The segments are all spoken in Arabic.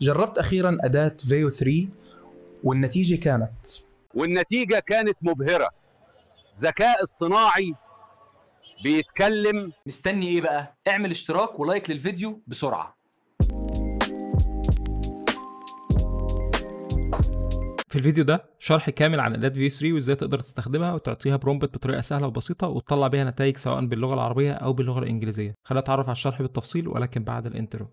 جربت أخيرا أداة فيو 3 والنتيجة كانت والنتيجة كانت مبهرة ذكاء اصطناعي بيتكلم مستني ايه بقى؟ اعمل اشتراك ولايك للفيديو بسرعة في الفيديو ده شرح كامل عن اداه فيو 3 وازاي تقدر تستخدمها وتعطيها برومبت بطريقه سهله وبسيطه وتطلع بيها نتائج سواء باللغه العربيه او باللغه الانجليزيه خلينا نتعرف على الشرح بالتفصيل ولكن بعد الانترو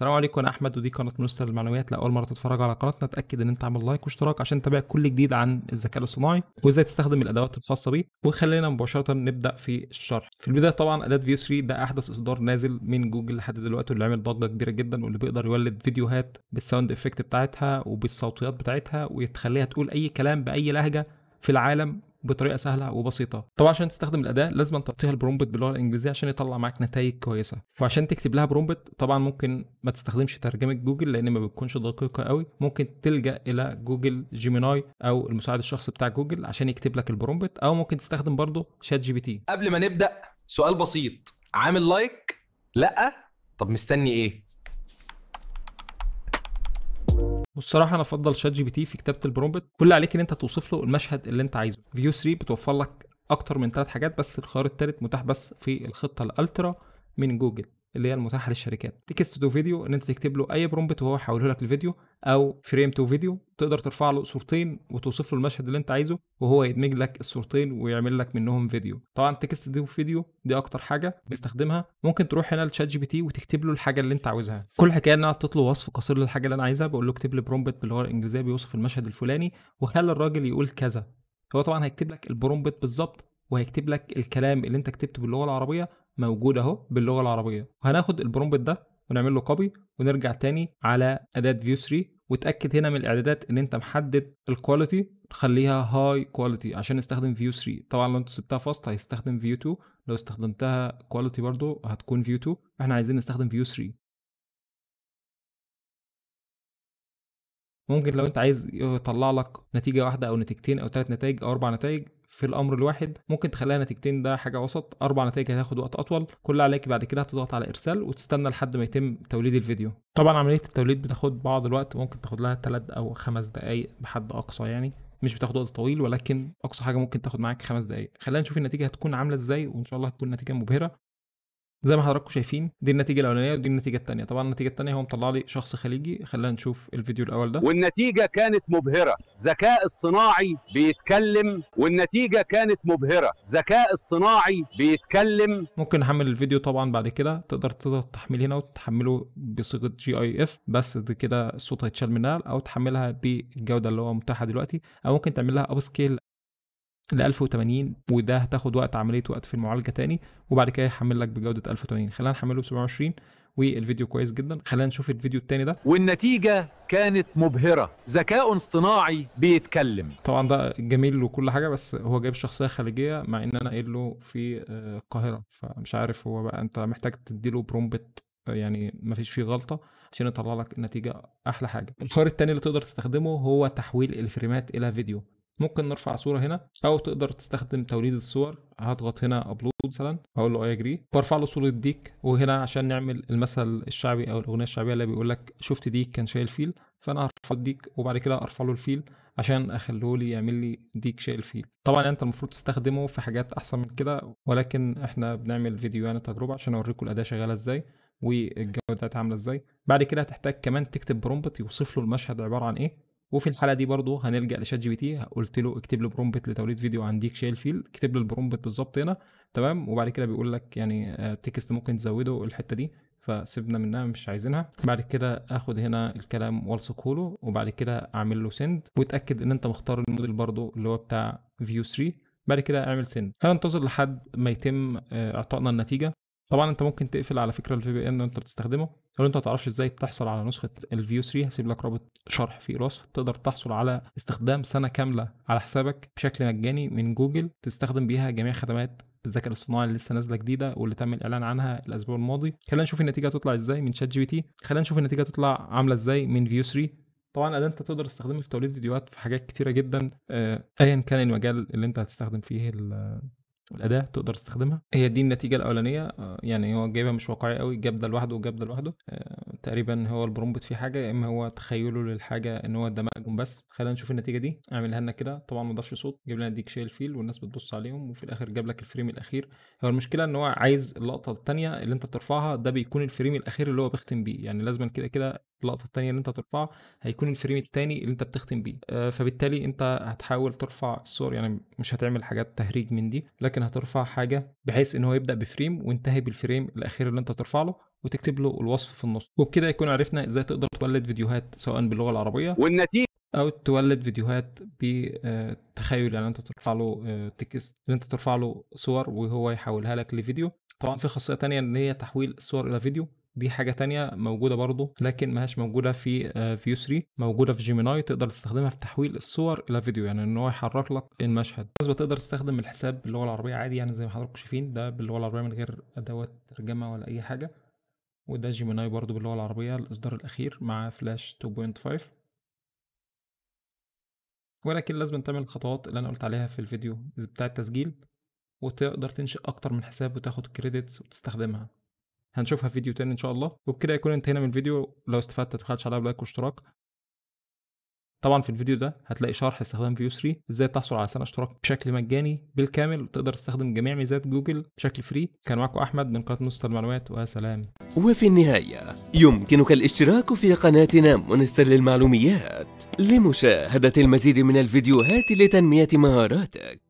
السلام عليكم انا احمد ودي قناه مستر المعنويات لاول مره تتفرج على قناتنا اتاكد ان انت عامل لايك واشتراك عشان تتابع كل جديد عن الذكاء الاصطناعي وازاي تستخدم الادوات الخاصه بيه وخلينا مباشره نبدا في الشرح في البدايه طبعا اداه فيو 3 ده احدث اصدار نازل من جوجل لحد دلوقتي واللي عامل ضجه كبيره جدا واللي بيقدر يولد فيديوهات بالساوند افكت بتاعتها وبالصوتيات بتاعتها وتخليها تقول اي كلام باي لهجه في العالم بطريقه سهله وبسيطه طبعا عشان تستخدم الاداه لازم تعطيها البرومبت باللغه الانجليزيه عشان يطلع معاك نتائج كويسه وعشان تكتب لها برومبت طبعا ممكن ما تستخدمش ترجمه جوجل لان ما بتكونش دقيقه قوي ممكن تلجا الى جوجل جيميناي او المساعد الشخصي بتاع جوجل عشان يكتب لك البرومبت او ممكن تستخدم برضه شات جي بي تي قبل ما نبدا سؤال بسيط عامل لايك لا طب مستني ايه والصراحه انا افضل شات جي بي تي في كتابه البرومبت كل اللي عليك ان انت توصف له المشهد اللي انت عايزه فيو 3 بتوفر لك اكتر من ثلاث حاجات بس الخيار الثالث متاح بس في الخطه الالترا من جوجل اللي هي المتاحه للشركات تكست تو فيديو ان انت تكتب له اي برومبت وهو يحوله لك الفيديو او فريم تو فيديو تقدر ترفع له صورتين وتوصف له المشهد اللي انت عايزه وهو يدمج لك الصورتين ويعمل لك منهم فيديو طبعا تكست تو فيديو دي اكتر حاجه بنستخدمها ممكن تروح هنا لشات جي بي تي وتكتب له الحاجه اللي انت عاوزها كل حكايه ان انا احط له وصف قصير للحاجه اللي انا عايزها بقول له اكتب لي برومبت باللغه الانجليزيه بيوصف المشهد الفلاني وخلي الراجل يقول كذا هو طبعا هيكتب لك البرومبت بالظبط وهيكتب لك الكلام اللي انت كتبته باللغه العربيه موجود اهو باللغه العربيه وهناخد البرومبت ده ونعمل له كوبي ونرجع تاني على اداه فيو 3 وتاكد هنا من الاعدادات ان انت محدد الكواليتي تخليها هاي كواليتي عشان نستخدم فيو 3 طبعا لو انت سبتها فاست هيستخدم فيو 2 لو استخدمتها كواليتي برضو هتكون فيو 2 احنا عايزين نستخدم فيو 3 ممكن لو انت عايز يطلع لك نتيجه واحده او نتيجتين او ثلاث نتائج او اربع نتائج في الامر الواحد ممكن تخليها نتيجتين ده حاجه وسط اربع نتائج هتاخد وقت اطول كل اللي عليك بعد كده هتضغط على ارسال وتستنى لحد ما يتم توليد الفيديو طبعا عمليه التوليد بتاخد بعض الوقت ممكن تاخد لها 3 او 5 دقائق بحد اقصى يعني مش بتاخد وقت طويل ولكن اقصى حاجه ممكن تاخد معاك خمس دقائق خلينا نشوف النتيجه هتكون عامله ازاي وان شاء الله هتكون نتيجه مبهره زي ما حضراتكم شايفين دي النتيجه الاولانيه ودي النتيجه الثانيه طبعا النتيجه الثانيه هو مطلع لي شخص خليجي خلينا نشوف الفيديو الاول ده والنتيجه كانت مبهره ذكاء اصطناعي بيتكلم والنتيجه كانت مبهره ذكاء اصطناعي بيتكلم ممكن نحمل الفيديو طبعا بعد كده تقدر تضغط تحميل هنا وتحمله بصيغه جي اي اف بس كده الصوت هيتشال منها او تحملها بالجوده اللي هو متاحه دلوقتي او ممكن تعمل لها اب سكيل ل 1080 وده هتاخد وقت عمليه وقت في المعالجه تاني وبعد كده يحمل لك بجوده 1080 خلينا نحمله ب 27 والفيديو كويس جدا خلينا نشوف الفيديو التاني ده والنتيجة كانت مبهرة ذكاء اصطناعي بيتكلم طبعا ده جميل وكل حاجة بس هو جايب شخصية خارجية مع ان انا قايل له في آه، القاهرة فمش عارف هو بقى انت محتاج تديله برومبت يعني ما فيش فيه غلطة عشان يطلع لك النتيجة احلى حاجة الخيار التاني اللي تقدر تستخدمه هو تحويل الفريمات الى فيديو ممكن نرفع صوره هنا او تقدر تستخدم توليد الصور هضغط هنا ابلود مثلا اقول له اي اجري وارفع له صوره ديك وهنا عشان نعمل المثل الشعبي او الاغنيه الشعبيه اللي بيقول لك شفت ديك كان شايل فيل فانا هرفع الديك وبعد كده ارفع له الفيل عشان اخليه لي يعمل لي ديك شايل فيل طبعا انت المفروض تستخدمه في حاجات احسن من كده ولكن احنا بنعمل فيديو يعني تجربه عشان اوريكم الاداه شغاله ازاي والجوده بتاعتها عامله ازاي بعد كده هتحتاج كمان تكتب برومبت يوصف له المشهد عباره عن ايه وفي الحاله دي برضو هنلجا لشات جي بي تي قلت له اكتب له برومبت لتوليد فيديو عن ديك شيل اكتب له البرومبت بالظبط هنا تمام وبعد كده بيقول لك يعني تكست آه، ممكن تزوده الحته دي فسيبنا منها مش عايزينها بعد كده اخد هنا الكلام والصقه له وبعد كده اعمل له سند واتاكد ان انت مختار الموديل برضو اللي هو بتاع فيو 3 بعد كده اعمل سند هننتظر لحد ما يتم آه، اعطائنا النتيجه طبعا انت ممكن تقفل على فكره الفي بي ان انت بتستخدمه لو انت ما تعرفش ازاي تحصل على نسخه الفيو 3 هسيب لك رابط شرح في الوصف تقدر تحصل على استخدام سنه كامله على حسابك بشكل مجاني من جوجل تستخدم بيها جميع خدمات الذكاء الاصطناعي اللي لسه نازله جديده واللي تم الاعلان عنها الاسبوع الماضي خلينا نشوف النتيجه تطلع ازاي من شات جي بي تي خلينا نشوف النتيجه تطلع عامله ازاي من فيو 3 طبعا اداه انت تقدر تستخدمه في توليد فيديوهات في حاجات كتيره جدا آه، ايا كان المجال اللي انت هتستخدم فيه الاداه تقدر تستخدمها هي دي النتيجه الاولانيه آه، يعني هو جايبها مش واقعي قوي جاب ده لوحده وجاب ده لوحده آه، تقريبا هو البرومبت فيه حاجه يا اما هو تخيله للحاجه ان هو ده مأجم بس خلينا نشوف النتيجه دي اعملها لنا كده طبعا ما ضافش صوت جاب لنا ديك شيل فيل والناس بتبص عليهم وفي الاخر جاب لك الفريم الاخير هو المشكله ان هو عايز اللقطه الثانيه اللي انت بترفعها ده بيكون الفريم الاخير اللي هو بيختم بيه يعني لازم كده كده اللقطه الثانيه اللي انت هترفعها هيكون الفريم الثاني اللي انت بتختم بيه آه، فبالتالي انت هتحاول ترفع الصور يعني مش هتعمل حاجات تهريج من دي لكن هترفع حاجه بحيث ان هو يبدا بفريم وينتهي بالفريم الاخير اللي انت ترفع له وتكتب له الوصف في النص وبكده يكون عرفنا ازاي تقدر تولد فيديوهات سواء باللغه العربيه والنتيجه او تولد فيديوهات بتخيل آه، يعني انت ترفع له آه، تكست اللي انت ترفع له صور وهو يحولها لك لفيديو طبعا في خاصيه تانية ان هي تحويل الصور الى فيديو دي حاجه تانية موجوده برضو لكن ماهاش موجوده في آه، فيو 3 موجوده في جيميناي تقدر تستخدمها في تحويل الصور الى فيديو يعني ان هو يحرك لك المشهد بالنسبه تقدر تستخدم الحساب باللغه العربيه عادي يعني زي ما حضراتكم شايفين ده باللغه العربيه من غير ادوات ترجمه ولا اي حاجه وده جيميناي برضو باللغه العربيه الاصدار الاخير مع فلاش 2.5 ولكن لازم تعمل الخطوات اللي انا قلت عليها في الفيديو بتاع التسجيل وتقدر تنشئ اكتر من حساب وتاخد كريدتس وتستخدمها هنشوفها في فيديو تاني ان شاء الله وبكده يكون انتهينا من الفيديو لو استفدت تتخلش عليها بلايك واشتراك طبعا في الفيديو ده هتلاقي شرح استخدام فيو 3 ازاي تحصل على سنه اشتراك بشكل مجاني بالكامل وتقدر تستخدم جميع ميزات جوجل بشكل فري كان معكم احمد من قناه مستر المعلومات وسلام وفي النهايه يمكنك الاشتراك في قناتنا منستر للمعلوميات لمشاهده المزيد من الفيديوهات لتنميه مهاراتك